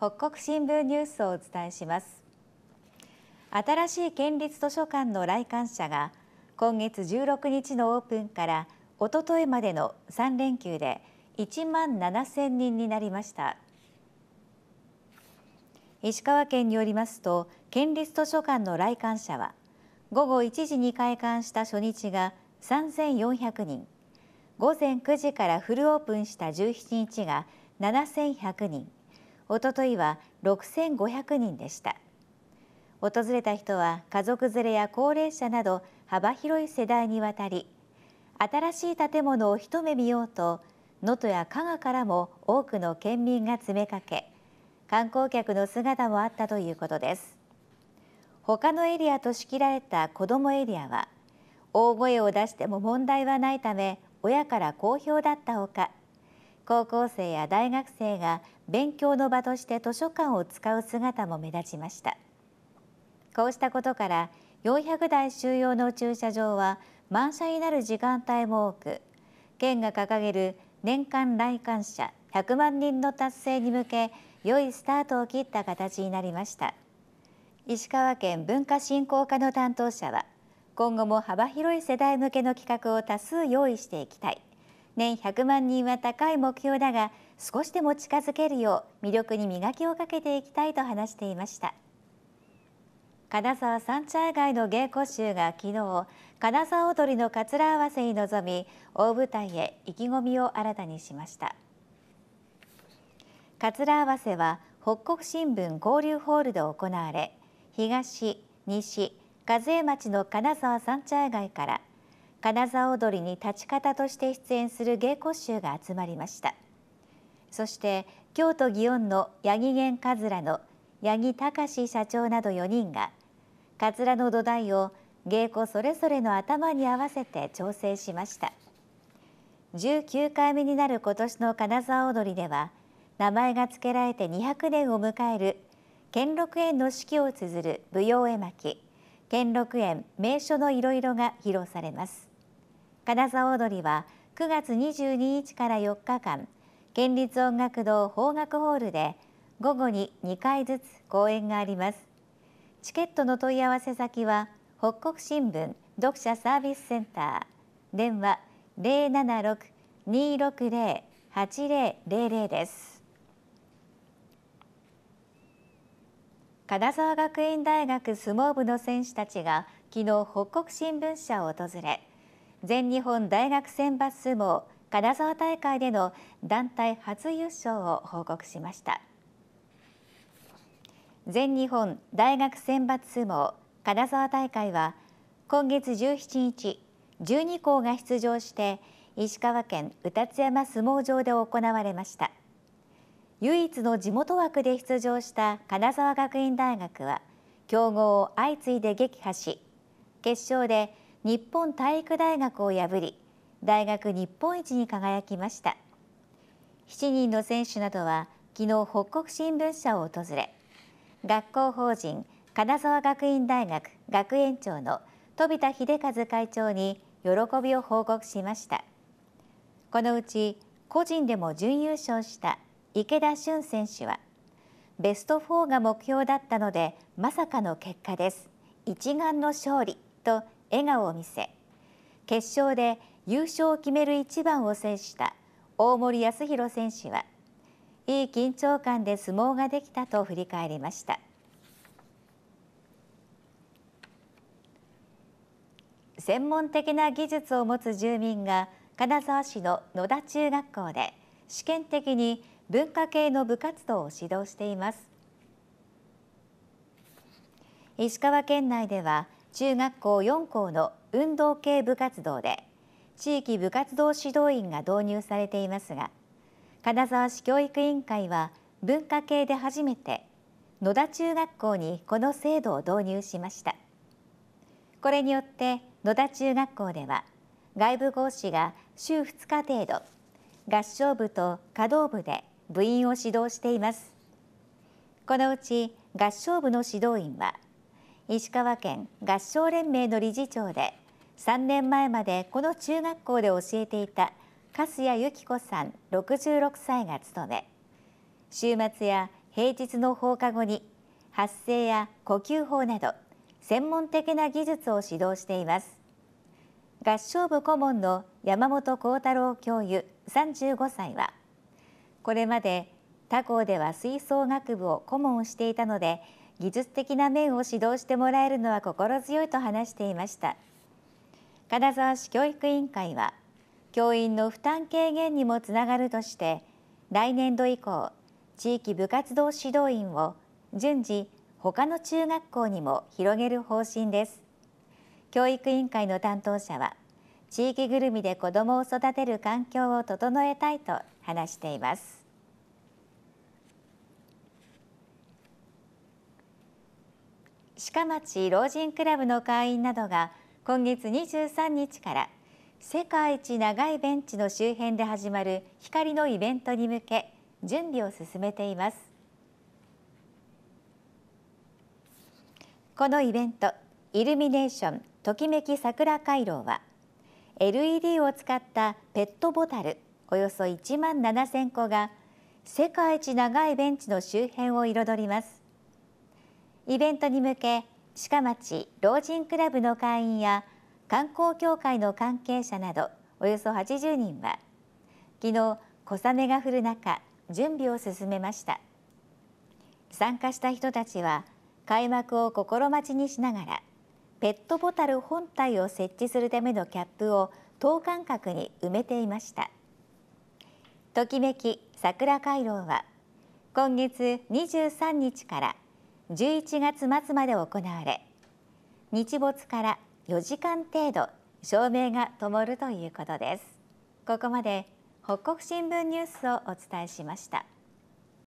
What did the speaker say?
北国新聞ニュースをお伝えします新しい県立図書館の来館者が今月16日のオープンからおとといまでの3連休で1万7千人になりました石川県によりますと県立図書館の来館者は午後1時に開館した初日が3400人午前9時からフルオープンした17日が7100人おとといは6500人でした訪れた人は家族連れや高齢者など幅広い世代にわたり新しい建物を一目見ようと能登や加賀からも多くの県民が詰めかけ観光客の姿もあったということです他のエリアと仕切られた子どもエリアは大声を出しても問題はないため親から好評だったほか高校生や大学生が勉強の場として図書館を使う姿も目立ちましたこうしたことから400台収容の駐車場は満車になる時間帯も多く県が掲げる年間来館者100万人の達成に向け良いスタートを切った形になりました石川県文化振興課の担当者は今後も幅広い世代向けの企画を多数用意していきたい年100万人は高い目標だが少しでも近づけるよう魅力に磨きをかけていきたいと話していました金沢三茶街の芸妓習が昨日金沢踊りのかつら合わせに臨み大舞台へ意気込みを新たにしましたかつら合わせは北国新聞交流ホールで行われ東西和江町の金沢三茶街から金沢踊りに立ち方として出演する芸妓習が集まりました。そして京都祇園の八木源かずらの八木隆社長など4人がかつらの土台を芸妓それぞれの頭に合わせて調整しました19回目になる今年の金沢踊りでは名前が付けられて200年を迎える兼六園の四季を綴る舞踊絵巻兼六園名所のいろいろが披露されます金沢踊りは9月22日から4日間県立音楽堂邦楽ホールで午後に2回ずつ公演がありますチケットの問い合わせ先は北国新聞読者サービスセンター電話076-260-8000です金沢学院大学相撲部の選手たちが昨日北国新聞社を訪れ全日本大学選抜相撲金沢大会での団体初優勝を報告しました全日本大学選抜相撲金沢大会は今月17日12校が出場して石川県歌津山相撲場で行われました唯一の地元枠で出場した金沢学院大学は強豪を相次いで撃破し決勝で日本体育大学を破り大学日本一に輝きました7人の選手などは昨日北国新聞社を訪れ学校法人金沢学院大学学園長の飛田秀和会長に喜びを報告しましたこのうち個人でも準優勝した池田俊選手はベスト4が目標だったのでまさかの結果です一丸の勝利と笑顔を見せ決勝で優勝を決める一番を制した大森康弘選手はいい緊張感で相撲ができたと振り返りました専門的な技術を持つ住民が金沢市の野田中学校で試験的に文化系の部活動を指導しています石川県内では中学校4校の運動系部活動で地域部活動指導員が導入されていますが金沢市教育委員会は文化系で初めて野田中学校にこの制度を導入しましたこれによって野田中学校では外部講師が週2日程度合唱部と華道部で部員を指導していますこのうち合唱部の指導員は石川県合唱連盟の理事長で3年前までこの中学校で教えていた粕谷由紀子さん66歳が務め週末や平日の放課後に発声や呼吸法など専門的な技術を指導しています合唱部顧問の山本幸太郎教諭35歳はこれまで他校では吹奏楽部を顧問をしていたので技術的な面を指導してもらえるのは心強いと話していました。金沢市教育委員会は教員の負担軽減にもつながるとして来年度以降地域部活動指導員を順次他の中学校にも広げる方針です教育委員会の担当者は地域ぐるみで子どもを育てる環境を整えたいと話しています鹿町老人クラブの会員などが今月23日から世界一長いベンチの周辺で始まる光のイベントに向け準備を進めていますこのイベントイルミネーションときめき桜回廊は LED を使ったペットボタルおよそ1万7000個が世界一長いベンチの周辺を彩りますイベントに向け鹿町老人クラブの会員や観光協会の関係者などおよそ80人は昨日小雨が降る中準備を進めました参加した人たちは開幕を心待ちにしながらペットボタル本体を設置するためのキャップを等間隔に埋めていましたときめき桜回廊は今月23日から11月末まで行われ日没から4時間程度照明が灯るということですここまで北国新聞ニュースをお伝えしました。